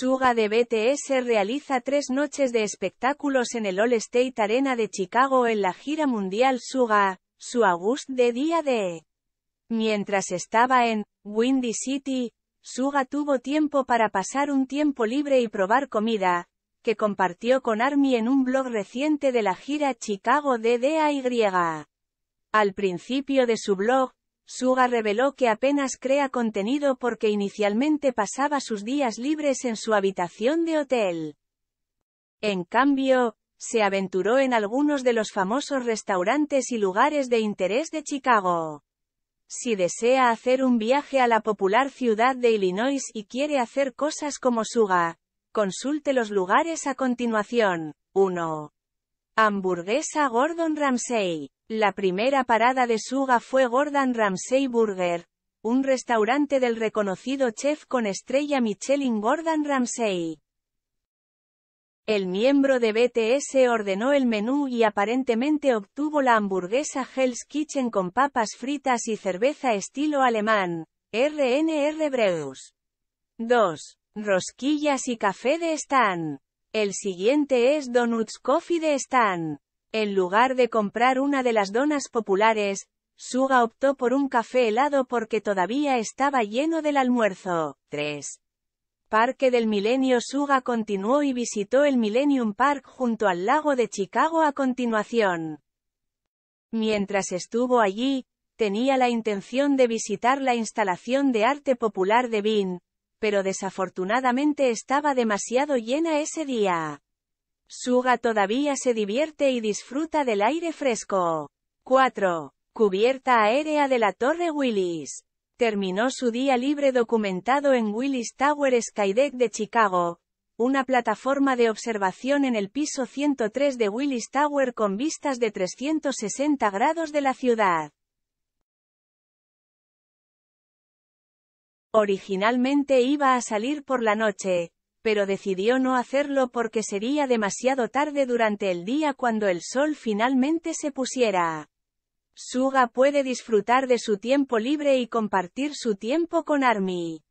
Suga de BTS realiza tres noches de espectáculos en el All State Arena de Chicago en la gira mundial Suga, su August de día de. Mientras estaba en Windy City, Suga tuvo tiempo para pasar un tiempo libre y probar comida, que compartió con Army en un blog reciente de la gira Chicago DDAY. Al principio de su blog, Suga reveló que apenas crea contenido porque inicialmente pasaba sus días libres en su habitación de hotel. En cambio, se aventuró en algunos de los famosos restaurantes y lugares de interés de Chicago. Si desea hacer un viaje a la popular ciudad de Illinois y quiere hacer cosas como Suga, consulte los lugares a continuación. 1. Hamburguesa Gordon Ramsay. La primera parada de Suga fue Gordon Ramsay Burger, un restaurante del reconocido chef con estrella Michelin Gordon Ramsay. El miembro de BTS ordenó el menú y aparentemente obtuvo la hamburguesa Hell's Kitchen con papas fritas y cerveza estilo alemán, RNR Breus. 2. Rosquillas y café de Stan. El siguiente es Donuts Coffee de Stan. En lugar de comprar una de las donas populares, Suga optó por un café helado porque todavía estaba lleno del almuerzo. 3. Parque del Milenio Suga continuó y visitó el Millennium Park junto al lago de Chicago a continuación. Mientras estuvo allí, tenía la intención de visitar la instalación de arte popular de Bean, pero desafortunadamente estaba demasiado llena ese día. Suga todavía se divierte y disfruta del aire fresco. 4. Cubierta aérea de la Torre Willis. Terminó su día libre documentado en Willis Tower Skydeck de Chicago, una plataforma de observación en el piso 103 de Willis Tower con vistas de 360 grados de la ciudad. Originalmente iba a salir por la noche, pero decidió no hacerlo porque sería demasiado tarde durante el día cuando el sol finalmente se pusiera. Suga puede disfrutar de su tiempo libre y compartir su tiempo con Army.